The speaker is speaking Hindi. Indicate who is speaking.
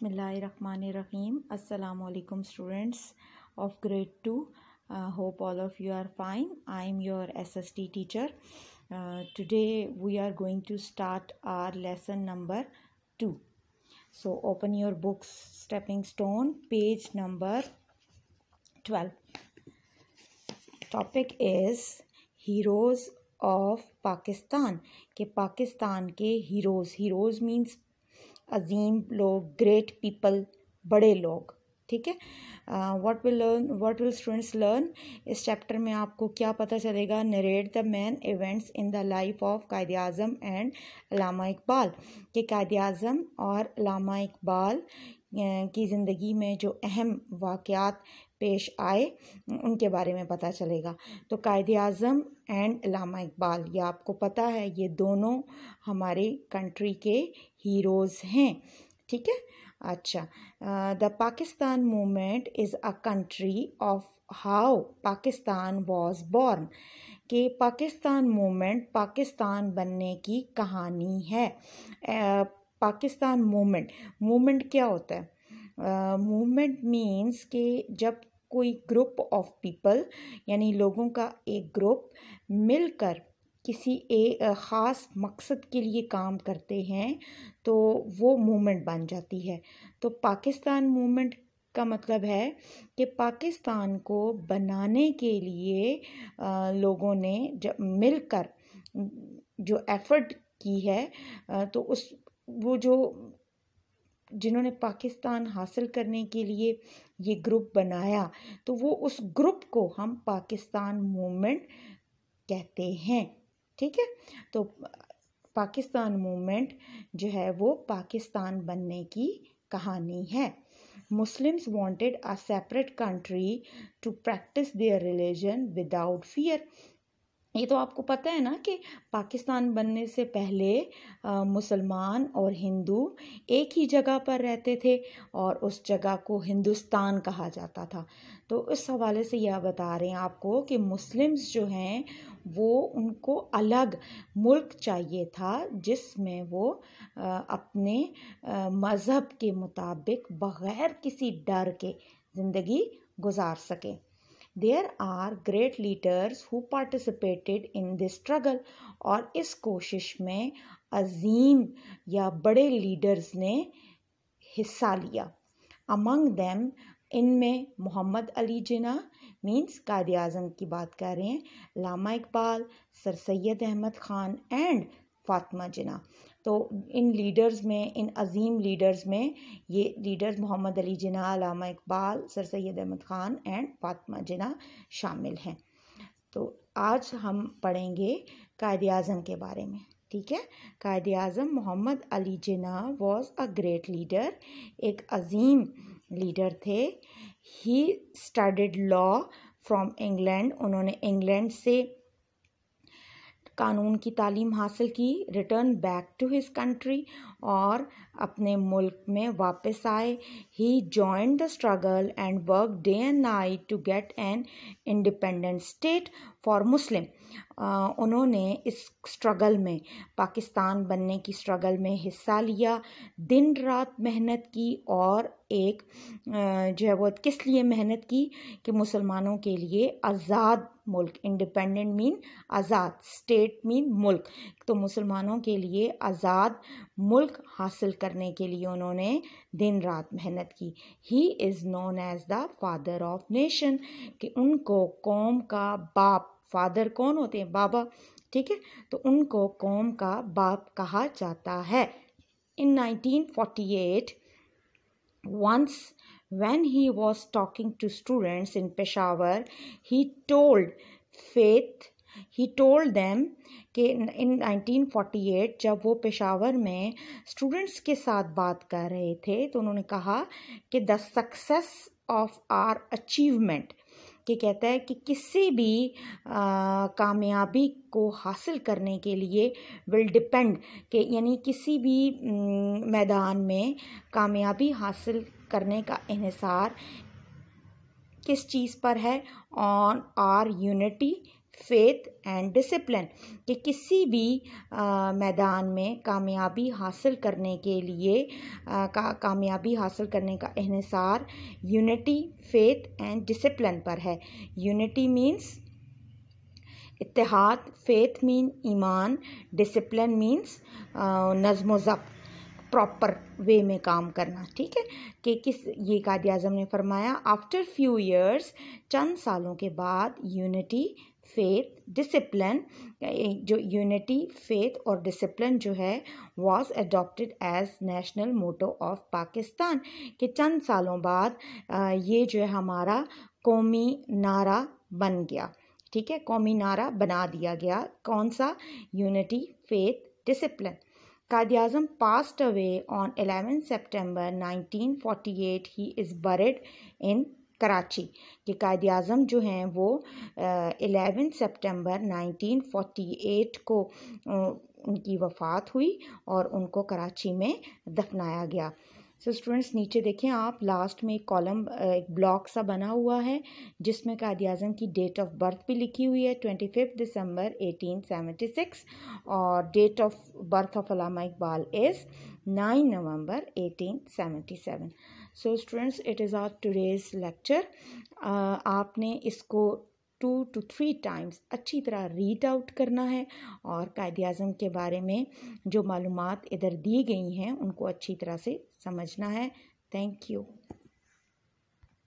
Speaker 1: Rahim. Assalamu alaikum students of grade 2. Uh, hope all of you are fine. I am your SST teacher. Uh, today we are going to start our lesson number 2. So open your books Stepping Stone page number 12. Topic is Heroes of Pakistan. के पाकिस्तान के heroes. Heroes means अजीम लोग ग्रेट पीपल बड़े लोग ठीक है what will learn what will students learn इस चैप्टर में आपको क्या पता चलेगा narrate the main events in the life of Quaid Azam and Allama Iqbal कि कायद अजम और लामा इकबाल की ज़िंदगी में जो अहम वाक़ात पेश आए उनके बारे में पता चलेगा तो कायद अज़म एंड लामा इकबाल ये आपको पता है ये दोनों हमारे कंट्री के हीरोज़ हैं ठीक है अच्छा the Pakistan movement is a country of how Pakistan was born कि पाकिस्तान मोमेंट पाकिस्तान बनने की कहानी है पाकिस्तान मूवमेंट मूवमेंट क्या होता है मूवमेंट मीन्स कि जब कोई ग्रुप ऑफ पीपल यानी लोगों का एक ग्रुप मिलकर किसी एक ख़ास मकसद के लिए काम करते हैं तो वो मूवमेंट बन जाती है तो पाकिस्तान मूवमेंट का मतलब है कि पाकिस्तान को बनाने के लिए लोगों ने जब मिलकर जो एफर्ट की है तो उस वो जो जिन्होंने पाकिस्तान हासिल करने के लिए ये ग्रुप बनाया तो वो उस ग्रुप को हम पाकिस्तान मूवमेंट कहते हैं ठीक है तो पाकिस्तान मूवमेंट जो है वो पाकिस्तान बनने की कहानी है Muslims wanted a separate country to practice their religion without fear ये तो आपको पता है ना कि पाकिस्तान बनने से पहले मुसलमान और हिंदू एक ही जगह पर रहते थे और उस जगह को हिंदुस्तान कहा जाता था तो इस हवाले से यह बता रहे हैं आपको कि मुस्लिम्स जो हैं वो उनको अलग मुल्क चाहिए था जिसमें वो अपने मज़हब के मुताबिक बग़ैर किसी डर के ज़िंदगी गुजार सकें there are great leaders who participated in this struggle और इस कोशिश में अजीम या बड़े लीडर्स ने हिस्सा लिया अमंग दैम इनमें मोहम्मद अली जिना मीन्स कायद अजम की बात कर रहे हैं लामा इकबाल सर सैद अहमद ख़ान एंड फातमा जना तो इन लीडर्स में इन अजीम लीडर्स में ये leaders Mohammad Ali Jinnah Allama Iqbal sir Syed Ahmad Khan and Fatima Jinnah शामिल हैं तो आज हम पढ़ेंगे कायद अज़म के बारे में ठीक है कायद अज़म मोहम्मद अली जना वॉज अ ग्रेट लीडर एक अजीम लीडर थे he studied law from England उन्होंने इंग्लैंड से कानून की तालीम हासिल की return back to his country और अपने मुल्क में वापस आए he join the struggle and work day and night to get an independent state for Muslim उन्होंने इस स्ट्रगल में पाकिस्तान बनने की स्ट्रगल में हिस्सा लिया दिन रात मेहनत की और एक जो है वो किस लिए मेहनत की कि मुसलमानों के लिए आज़ाद मुल्क इंडिपेंडेंट मीन आज़ाद स्टेट मीन मुल्क तो मुसलमानों के लिए आज़ाद मुल्क हासिल करने के लिए उन्होंने दिन रात मेहनत की he is known as the father of nation कि उनको कौम का बाप फादर कौन होते हैं बाबा ठीक है तो उनको कौम का बाप कहा जाता है in 1948 once When he was talking to students in Peshawar, he told faith he told them कि इन 1948 जब वो पेशावर में स्टूडेंट्स के साथ बात कर रहे थे तो उन्होंने कहा कि the success of our achievement कि कहता है कि किसी भी कामयाबी को हासिल करने के लिए विल डिपेंड कि यानी किसी भी मैदान में कामयाबी हासिल करने का इहिसार किस चीज़ पर है on our unity faith and discipline कि किसी भी आ, मैदान में कामयाबी हासिल करने के लिए आ, का कामयाबी हासिल करने का इसार यूनिटी फेथ एंड डिसिप्लिन पर है यूनिटी मीन्स इतिहाद फेथ मीन ईमान डिसिप्लिन मीन्स नज़म ज़ब्त प्रॉपर वे में काम करना ठीक है कि किस ये कादी आज़म ने फरमाया आफ्टर फ्यू ईयर्स चंद सालों के बाद यूनिटी फेथ डिसिप्लिन जो यूनिटी फेथ और डिसिप्लिन जो है was adopted as national motto of Pakistan के चंद सालों बाद ये जो है हमारा कौमी नारा बन गया ठीक है कौमी नारा बना दिया गया कौन सा unity faith discipline Quaid Azam passed away on eleven September nineteen forty eight he is buried in Karachi कि कादी आजम जो हैं वो eleven September nineteen forty eight को उनकी वफात हुई और उनको कराची में दफनाया गया सो so, स्टूडेंट्स नीचे देखें आप लास्ट में एक कॉलम एक ब्लॉक सा बना हुआ है जिसमें कायद अजम की डेट ऑफ बर्थ भी लिखी हुई है twenty fifth December eighteen seventy six और date of birth of Allama Iqbal is nine November eighteen seventy seven so students it is our today's lecture आपने इसको टू टू थ्री टाइम्स अच्छी तरह रीड आउट करना है और कायद अजम के बारे में जो मालूम इधर दी गई हैं उनको अच्छी तरह से समझना है थैंक यू